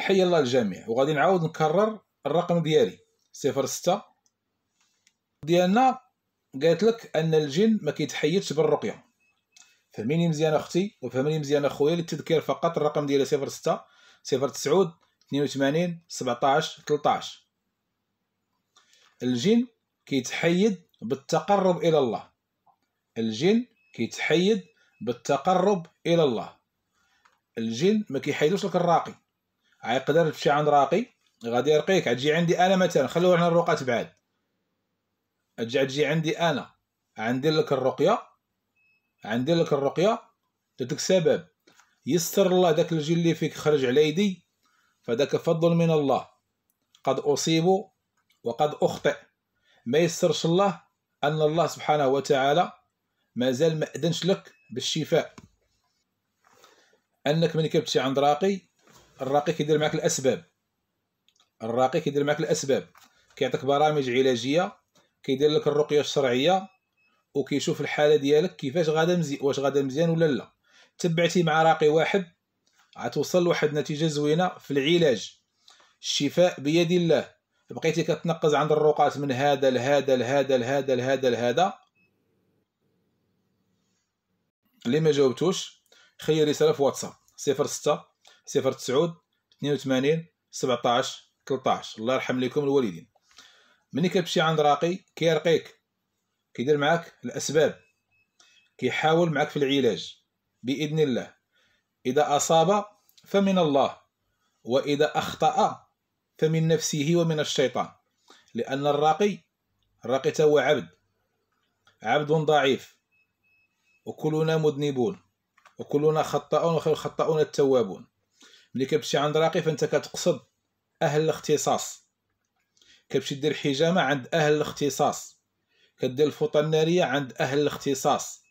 حي الله الجميع وغادي نعاود نكرر الرقم ديالي صفر ستة ديالنا قالت لك ان الجن ما كيتحيدش بالرقيه فهميني مزيان اختي وفهميني مزيان اخويا للتذكير فقط الرقم ديالي 06 اثنين وثمانين سبعتاعش 13 الجن كيتحيد بالتقرب الى الله الجن كيتحيد بالتقرب الى الله الجن ما كيحيدوش لك الراقي عيقدر تمشي عند راقي غادي يرقيك عتجي عندي انا مثلا خلوا على الرقات بعد تجي تجي عندي انا عندي لك الرقيه عندي لك الرقيه لذاك السبب يستر الله داك الجيل اللي فيك خرج على يدي فداك فضل من الله قد اصيب وقد اخطئ ما يسترش الله ان الله سبحانه وتعالى مازال ما اذنش لك بالشفاء انك من كبتي عند راقي الراقي كيدير معك الاسباب الراقي كيدير معك الاسباب كيعطيك برامج علاجيه كيدير لك الرقيه الشرعيه وكيشوف الحاله ديالك كيفاش غادا مزي... واش غادا مزيان ولا لا تبعتي مع راقي واحد غتوصل لواحد النتيجه زوينه في العلاج الشفاء بيد الله بقيتي كتنقز عند الرقاة من هذا لهذا لهذا لهذا لهذا لهذا اللي ما جاوبتوش خير رساله في واتساب 06 صفر تسعود اثنين وثمانين سبعتاش تلطاش الله يرحم ليكم الوالدين ملي كتمشي عند راقي كيرقيك كيدير معاك الاسباب كيحاول معاك في العلاج باذن الله اذا اصاب فمن الله واذا اخطا فمن نفسه ومن الشيطان لان الراقي الراقي هو عبد عبد ضعيف وكلنا مذنبون وكلنا خطاؤون وخير الخطاؤون التوابون ملي كتمشي عند راقي فانت كتقصد اهل الاختصاص كتمشي دير حجامه عند اهل الاختصاص كدير الفوطه الناريه عند اهل الاختصاص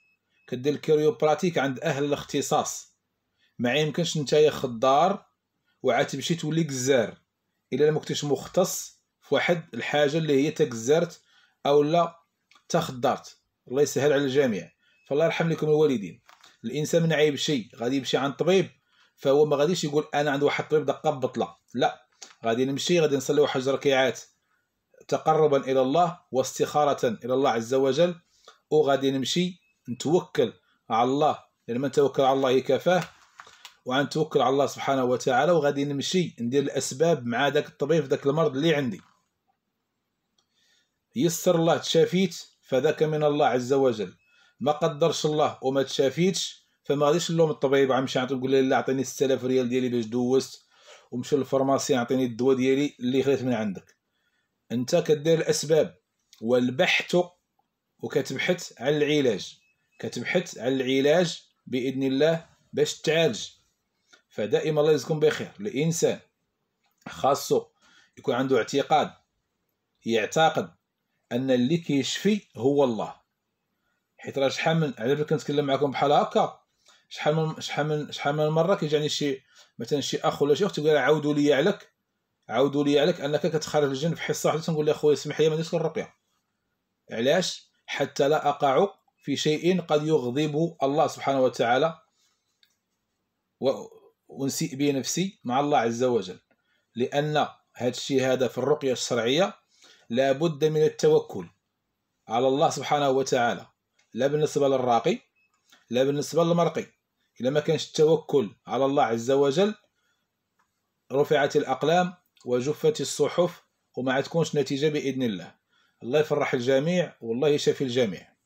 كدير الكيريوبراتيك عند اهل الاختصاص ما يمكنش نتايا خضار وعاد تمشي تولي جزار الا ما كنتيش مختص في واحد الحاجه اللي هي تجزرت او لا تخضرت الله يسهل على الجميع فالله يرحم لكم الوالدين الانسان من عيب شيء غادي يمشي عند طبيب فهو ما غاديش يقول انا عند واحد الطبيب دقه بطله لا غادي نمشي غادي نصلي واحد ركعات تقربا الى الله واستخاره الى الله عز وجل وغادي نمشي نتوكل على الله لان يعني من توكل على الله كفاه توكل على الله سبحانه وتعالى وغادي نمشي ندير الاسباب مع داك الطبيب في داك المرض اللي عندي يسر الله تشافيت فذاك من الله عز وجل ما قدرش الله وما تشافيتش فما غاديش نلوم الطبيب غنمشي نقول له لا عطيني 6000 ريال ديالي باش دوزت ومشى للفرماسي عطيني الدواء ديالي اللي خليت من عندك انت كدير الاسباب والبحث وكتبحث على العلاج كتبحث على العلاج باذن الله باش تعالج فدائما الله يجزيكم بخير الانسان خاصو يكون عنده اعتقاد يعتقد ان اللي كيشفي هو الله حيت راه شحال من على كنتكلم معكم بحال هكا شحال من شحال من شحال من مره كيجيني شي مثلا شي اخ ولا شي اخت تقول عاودوا لي عليك عاودوا لي عليك انك كتخرج الجن في حصه واحده تنقول لي اخويا اسمح لي ما نديرش الرقيه علاش حتى لا اقع في شيء قد يغضب الله سبحانه وتعالى و... ونسيء به نفسي مع الله عز وجل لان هذا الشيء هذا في الرقيه الشرعيه لابد من التوكل على الله سبحانه وتعالى لا بالنسبه للراقي لا بالنسبه للمرقي إلا ما كانش التوكل على الله عز وجل رفعت الأقلام وجفت الصحف وما تكونش نتيجة بإذن الله الله يفرح الجميع والله يشفي الجميع